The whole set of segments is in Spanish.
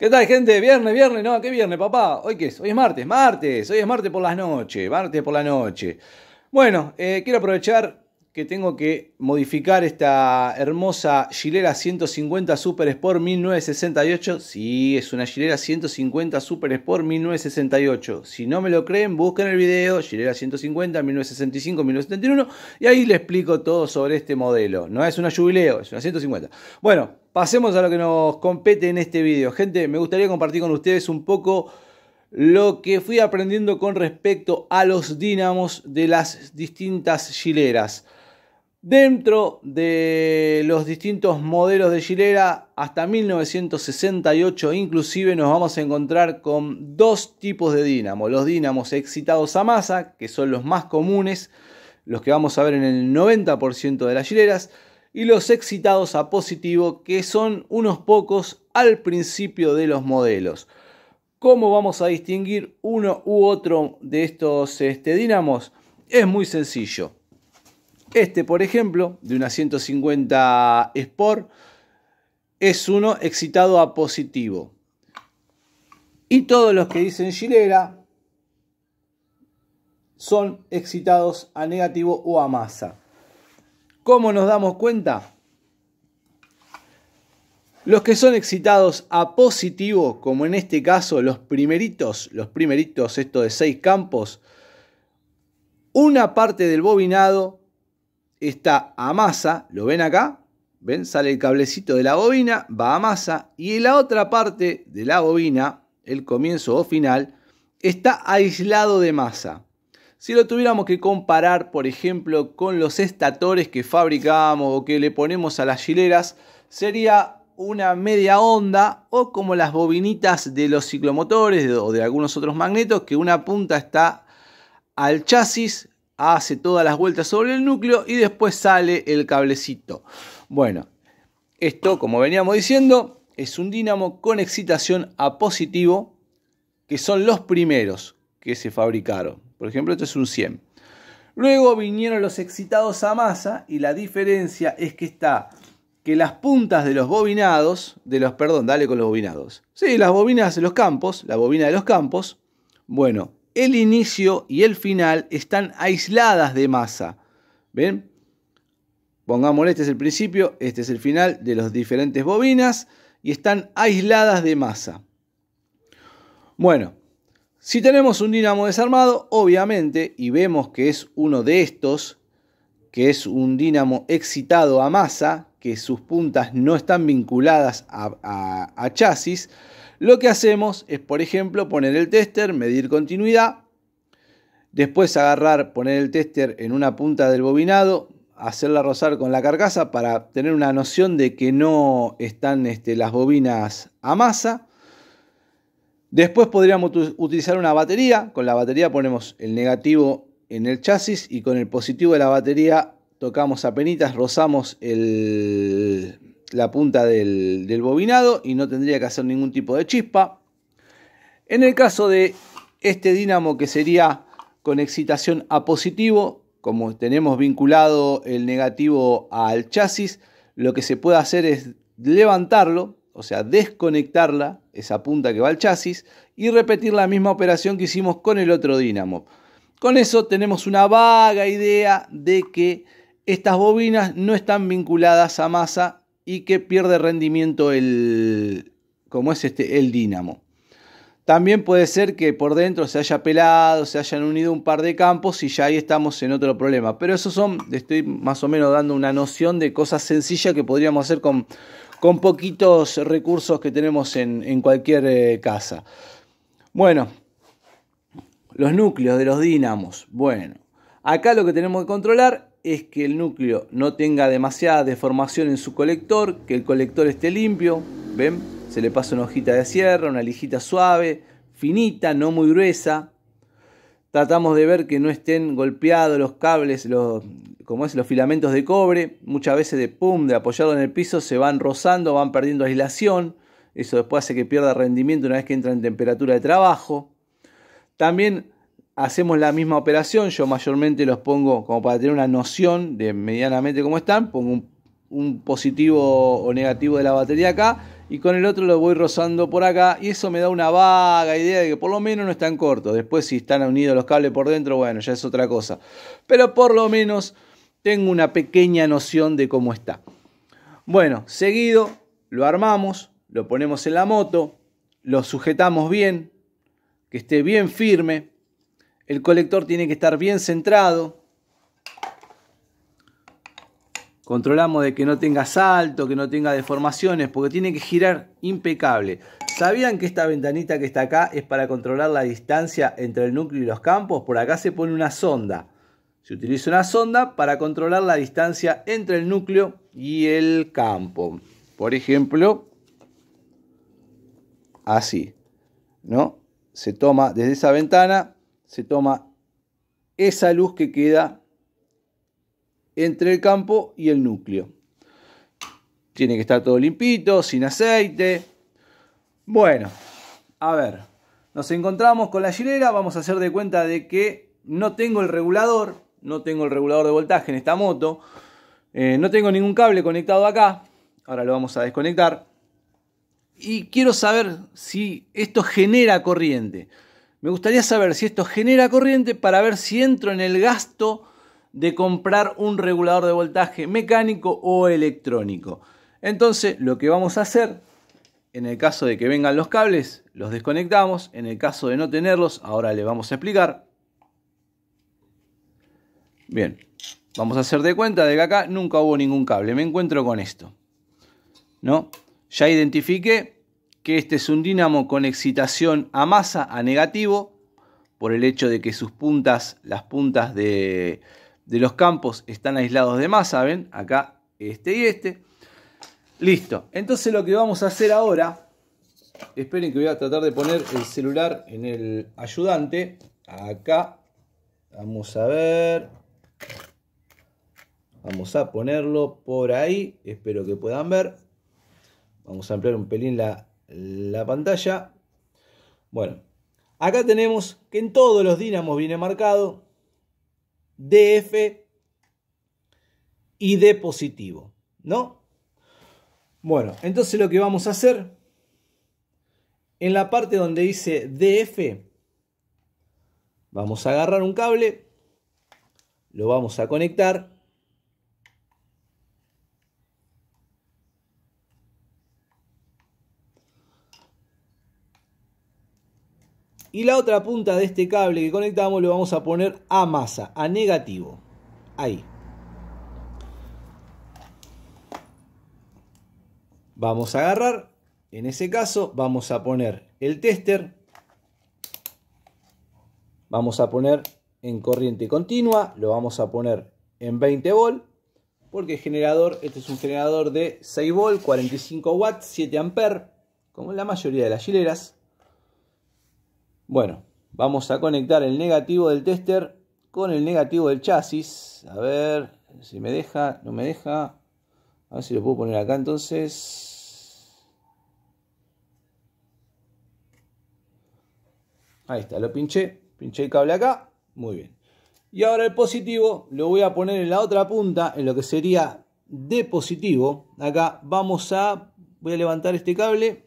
¿Qué tal, gente? Viernes, viernes, no, ¿qué viernes, papá? ¿Hoy qué es? Hoy es martes, martes, hoy es martes por las noches, martes por la noche. Bueno, eh, quiero aprovechar que tengo que modificar esta hermosa Gilera 150 Super Sport 1968. Sí, es una Gilera 150 Super Sport 1968. Si no me lo creen, busquen el video Gilera 150 1965 1971 y ahí le explico todo sobre este modelo. No es una jubileo, es una 150. Bueno, pasemos a lo que nos compete en este video. Gente, me gustaría compartir con ustedes un poco lo que fui aprendiendo con respecto a los dínamos de las distintas hileras. Dentro de los distintos modelos de chilera, hasta 1968 inclusive nos vamos a encontrar con dos tipos de dínamo: Los dínamos excitados a masa, que son los más comunes, los que vamos a ver en el 90% de las chileras y los excitados a positivo, que son unos pocos al principio de los modelos. ¿Cómo vamos a distinguir uno u otro de estos este, dinamos? Es muy sencillo. Este, por ejemplo, de una 150 Sport, es uno excitado a positivo. Y todos los que dicen chilera son excitados a negativo o a masa. ¿Cómo nos damos cuenta? Los que son excitados a positivo, como en este caso los primeritos, los primeritos, esto de seis campos, una parte del bobinado está a masa, lo ven acá, ven, sale el cablecito de la bobina, va a masa, y la otra parte de la bobina, el comienzo o final, está aislado de masa. Si lo tuviéramos que comparar, por ejemplo, con los estatores que fabricamos o que le ponemos a las hileras, sería una media onda o como las bobinitas de los ciclomotores o de algunos otros magnetos que una punta está al chasis, hace todas las vueltas sobre el núcleo y después sale el cablecito. Bueno, esto como veníamos diciendo es un dínamo con excitación a positivo que son los primeros que se fabricaron. Por ejemplo, esto es un 100. Luego vinieron los excitados a masa y la diferencia es que está que las puntas de los bobinados, de los, perdón, dale con los bobinados. Sí, las bobinas de los campos, la bobina de los campos, bueno, el inicio y el final están aisladas de masa. ¿Ven? Pongámosle, este es el principio, este es el final de las diferentes bobinas y están aisladas de masa. Bueno, si tenemos un dínamo desarmado, obviamente, y vemos que es uno de estos, que es un dínamo excitado a masa, que sus puntas no están vinculadas a, chasis, lo que hacemos es, por ejemplo, poner el tester, medir continuidad, después agarrar, poner el tester en una punta del bobinado, hacerla rozar con la carcasa para tener una noción de que no están este, las bobinas a masa. Después podríamos utilizar una batería. Con la batería ponemos el negativo en el chasis y con el positivo de la batería tocamos apenas, rozamos la punta del, del bobinado y no tendría que hacer ningún tipo de chispa. En el caso de este dínamo que sería con excitación a positivo, como tenemos vinculado el negativo al chasis, lo que se puede hacer es levantarlo o sea, desconectarla, esa punta que va al chasis, y repetir la misma operación que hicimos con el otro dínamo. Con eso tenemos una vaga idea de que estas bobinas no están vinculadas a masa y que pierde rendimiento el, como es este, el dínamo. También puede ser que por dentro se haya pelado, se hayan unido un par de campos y ya ahí estamos en otro problema. Pero eso son, estoy más o menos dando una noción de cosas sencillas que podríamos hacer con, con poquitos recursos que tenemos en, en cualquier eh, casa. Bueno, los núcleos de los dínamos. Bueno, acá lo que tenemos que controlar es que el núcleo no tenga demasiada deformación en su colector, que el colector esté limpio, ¿ven? Se le pasa una hojita de sierra, una lijita suave, finita, no muy gruesa. Tratamos de ver que no estén golpeados los cables, los, como es, los filamentos de cobre. Muchas veces de pum, de apoyado en el piso, se van rozando, van perdiendo aislación. Eso después hace que pierda rendimiento una vez que entra en temperatura de trabajo. También hacemos la misma operación. Yo mayormente los pongo como para tener una noción de medianamente cómo están. Pongo un positivo o negativo de la batería acá y con el otro lo voy rozando por acá y eso me da una vaga idea de que por lo menos no tan corto Después si están unidos los cables por dentro, bueno, ya es otra cosa. Pero por lo menos tengo una pequeña noción de cómo está. Bueno, seguido lo armamos, lo ponemos en la moto, lo sujetamos bien, que esté bien firme. El colector tiene que estar bien centrado, Controlamos de que no tenga salto, que no tenga deformaciones, porque tiene que girar impecable. ¿Sabían que esta ventanita que está acá es para controlar la distancia entre el núcleo y los campos? Por acá se pone una sonda. Se utiliza una sonda para controlar la distancia entre el núcleo y el campo. Por ejemplo, así, ¿no? Se toma desde esa ventana, se toma esa luz que queda entre el campo y el núcleo. Tiene que estar todo limpito, sin aceite. Bueno, a ver, nos encontramos con la girera, vamos a hacer de cuenta de que no tengo el regulador, no tengo el regulador de voltaje en esta moto, eh, no tengo ningún cable conectado acá, ahora lo vamos a desconectar. Y quiero saber si esto genera corriente. Me gustaría saber si esto genera corriente para ver si entro en el gasto de comprar un regulador de voltaje mecánico o electrónico. Entonces, lo que vamos a hacer, en el caso de que vengan los cables, los desconectamos. En el caso de no tenerlos, ahora le vamos a explicar. Bien, vamos a hacer de cuenta de que acá nunca hubo ningún cable. Me encuentro con esto. ¿No? Ya identifiqué que este es un dínamo con excitación a masa, a negativo, por el hecho de que sus puntas, las puntas de, de los campos están aislados de más, saben. Acá este y este. Listo. Entonces lo que vamos a hacer ahora, esperen que voy a tratar de poner el celular en el ayudante. Acá, vamos a ver. Vamos a ponerlo por ahí, espero que puedan ver. Vamos a ampliar un pelín la, la pantalla. Bueno, acá tenemos que en todos los dinamos viene marcado DF y D positivo, ¿no? Bueno, entonces lo que vamos a hacer, en la parte donde dice DF, vamos a agarrar un cable, lo vamos a conectar Y la otra punta de este cable que conectamos lo vamos a poner a masa, a negativo. Ahí. Vamos a agarrar, en ese caso vamos a poner el tester. Vamos a poner en corriente continua, lo vamos a poner en 20 volt. Porque el generador, este es un generador de 6 volt, 45 watts, 7 amperes, como la mayoría de las hileras. Bueno, vamos a conectar el negativo del tester con el negativo del chasis. A ver si me deja, no me deja. A ver si lo puedo poner acá entonces. Ahí está, lo pinché. Pinché el cable acá. Muy bien. Y ahora el positivo lo voy a poner en la otra punta, en lo que sería de positivo. Acá vamos a... Voy a levantar este cable.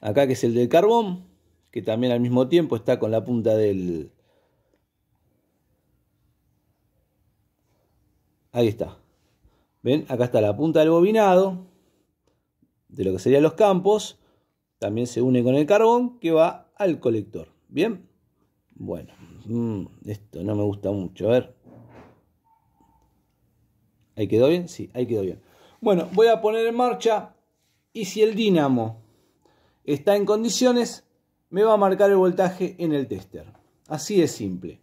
Acá que es el del carbón que también al mismo tiempo está con la punta del... Ahí está. ¿Ven? Acá está la punta del bobinado, de lo que serían los campos. También se une con el carbón que va al colector. ¿Bien? Bueno, mm, esto no me gusta mucho. A ver. ¿Ahí quedó bien? Sí, ahí quedó bien. Bueno, voy a poner en marcha y si el dínamo está en condiciones, me va a marcar el voltaje en el tester. Así de simple.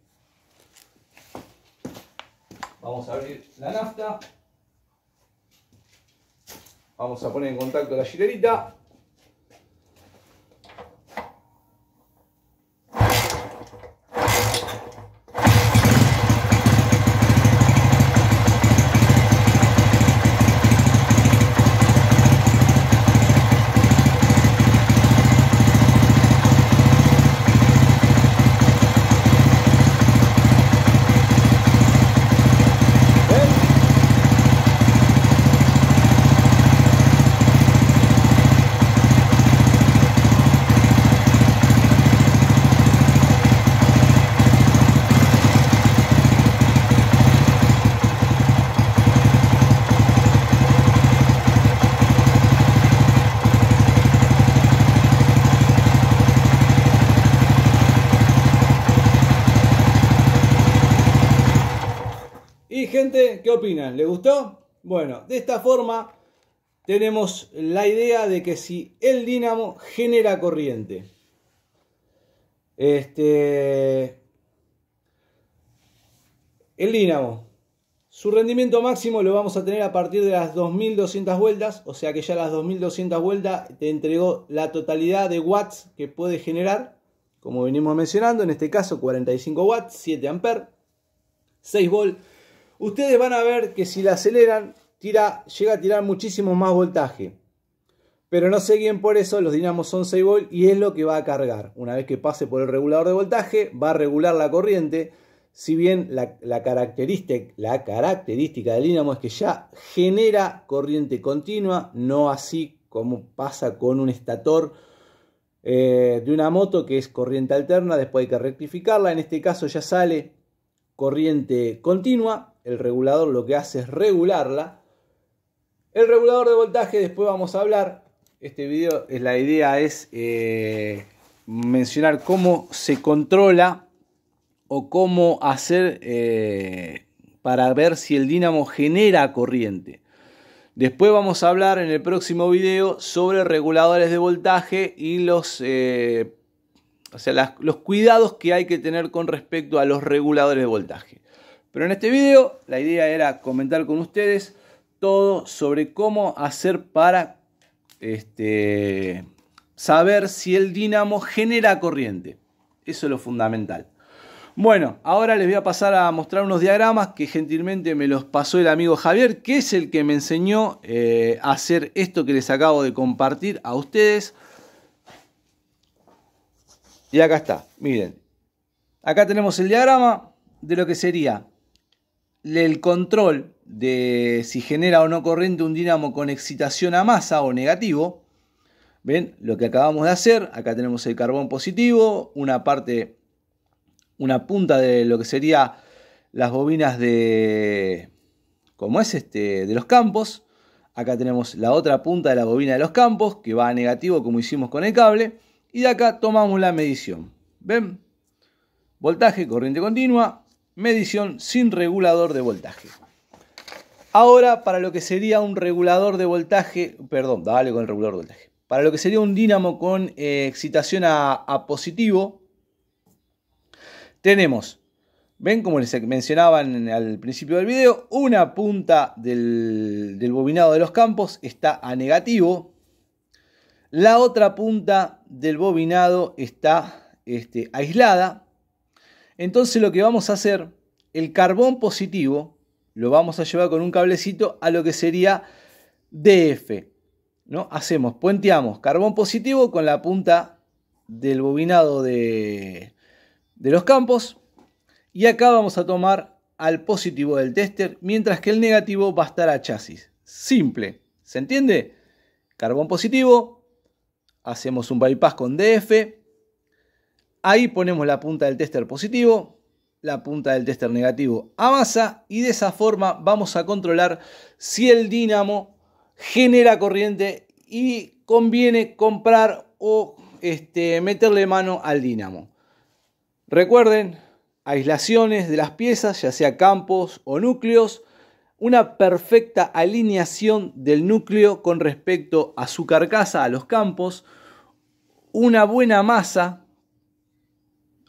Vamos a abrir la nafta. Vamos a poner en contacto la chilerita. Y gente, ¿qué opinan? ¿Le gustó? Bueno, de esta forma tenemos la idea de que si el dínamo genera corriente, este, el dínamo, su rendimiento máximo lo vamos a tener a partir de las 2200 vueltas, o sea que ya las 2200 vueltas te entregó la totalidad de watts que puede generar, como venimos mencionando, en este caso 45 watts, 7 amperes, 6 volts ustedes van a ver que si la aceleran, llega a tirar muchísimo más voltaje. Pero no sé bien por eso, los dinamos son 6 volt y es lo que va a cargar. Una vez que pase por el regulador de voltaje, va a regular la corriente. Si bien la, característica, del dinamo es que ya genera corriente continua, no así como pasa con un estator eh, de una moto que es corriente alterna, después hay que rectificarla. En este caso ya sale corriente continua el regulador lo que hace es regularla. El regulador de voltaje, después vamos a hablar. Este video, es la idea es eh, mencionar cómo se controla o cómo hacer eh, para ver si el dínamo genera corriente. Después vamos a hablar en el próximo video sobre reguladores de voltaje y los, eh, los cuidados que hay que tener con respecto a los reguladores de voltaje. Pero en este video la idea era comentar con ustedes todo sobre cómo hacer para este, saber si el dinamo genera corriente. Eso es lo fundamental. Bueno, ahora les voy a pasar a mostrar unos diagramas que gentilmente me los pasó el amigo Javier, que es el que me enseñó eh, a hacer esto que les acabo de compartir a ustedes. Y acá está, miren. Acá tenemos el diagrama de lo que sería el control de si genera o no corriente un dinamo con excitación a masa o negativo. ¿Ven? Lo que acabamos de hacer, acá tenemos el carbón positivo, una parte, una punta de lo que sería las bobinas de, como es este, de los campos. Acá tenemos la otra punta de la bobina de los campos, que va a negativo como hicimos con el cable. Y de acá tomamos la medición. ¿Ven? Voltaje, corriente continua, medición sin regulador de voltaje. Ahora, para lo que sería un regulador de voltaje, perdón, dale con el regulador de voltaje. Para lo que sería un dínamo con eh, excitación a, positivo, tenemos, ven como les mencionaban al principio del video, una punta del, bobinado de los campos está a negativo, la otra punta del bobinado está este, aislada, entonces lo que vamos a hacer, el carbón positivo, lo vamos a llevar con un cablecito a lo que sería DF. ¿no? Hacemos, puenteamos carbón positivo con la punta del bobinado de, de los campos. Y acá vamos a tomar al positivo del tester, mientras que el negativo va a estar a chasis. Simple, ¿se entiende? Carbón positivo, hacemos un bypass con DF, Ahí ponemos la punta del tester positivo, la punta del tester negativo a masa y de esa forma vamos a controlar si el dínamo genera corriente y conviene comprar o este, meterle mano al dínamo. Recuerden, aislaciones de las piezas, ya sea campos o núcleos, una perfecta alineación del núcleo con respecto a su carcasa, a los campos, una buena masa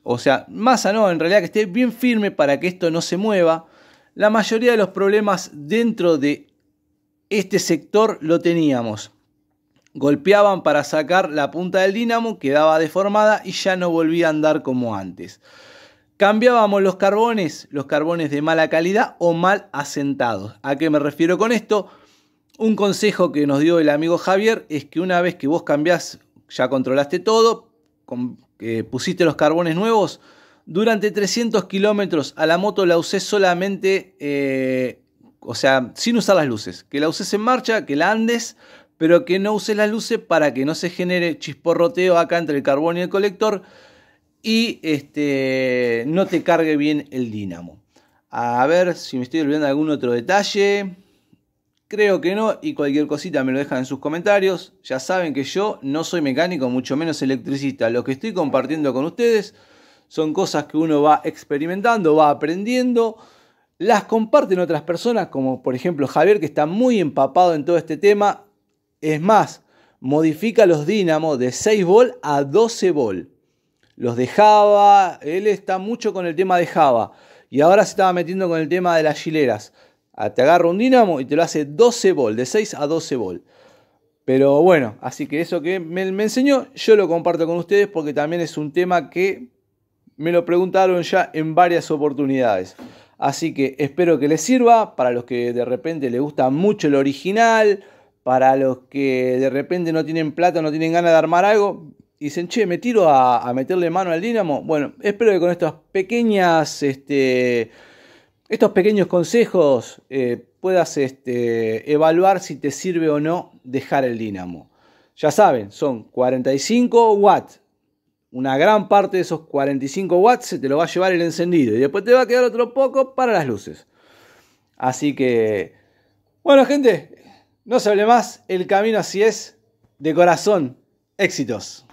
o sea, masa no, en realidad que esté bien firme para que esto no se mueva. La mayoría de los problemas dentro de este sector lo teníamos. Golpeaban para sacar la punta del dínamo, quedaba deformada y ya no volvía a andar como antes. Cambiábamos los carbones, los carbones de mala calidad o mal asentados. ¿A qué me refiero con esto? Un consejo que nos dio el amigo Javier es que una vez que vos cambiás, ya controlaste todo, que eh, pusiste los carbones nuevos, durante 300 kilómetros a la moto la usé solamente, eh, o sea, sin usar las luces. Que la uses en marcha, que la andes, pero que no uses las luces para que no se genere chisporroteo acá entre el carbón y el colector y este, no te cargue bien el dínamo. A ver si me estoy olvidando de algún otro detalle. Creo que no y cualquier cosita me lo dejan en sus comentarios. Ya saben que yo no soy mecánico, mucho menos electricista. Lo que estoy compartiendo con ustedes son cosas que uno va experimentando, va aprendiendo. Las comparten otras personas, como por ejemplo Javier, que está muy empapado en todo este tema. Es más, modifica los dinamos de 6 v a 12 volt. Los de Java, él está mucho con el tema de Java. Y ahora se estaba metiendo con el tema de las hileras. Ah, te agarra un dinamo y te lo hace 12 volt, de 6 a 12 volt. Pero bueno, así que eso que me, enseñó, yo lo comparto con ustedes porque también es un tema que me lo preguntaron ya en varias oportunidades. Así que espero que les sirva para los que de repente les gusta mucho el original, para los que de repente no tienen plata, no tienen ganas de armar algo, y dicen, che, me tiro a, meterle mano al dínamo. Bueno, espero que con estas pequeñas... Este, estos pequeños consejos eh, puedas este, evaluar si te sirve o no dejar el dínamo. Ya saben, son 45 watts. Una gran parte de esos 45 watts se te lo va a llevar el encendido y después te va a quedar otro poco para las luces. Así que, bueno gente, no se hable más, el camino así es, de corazón, éxitos.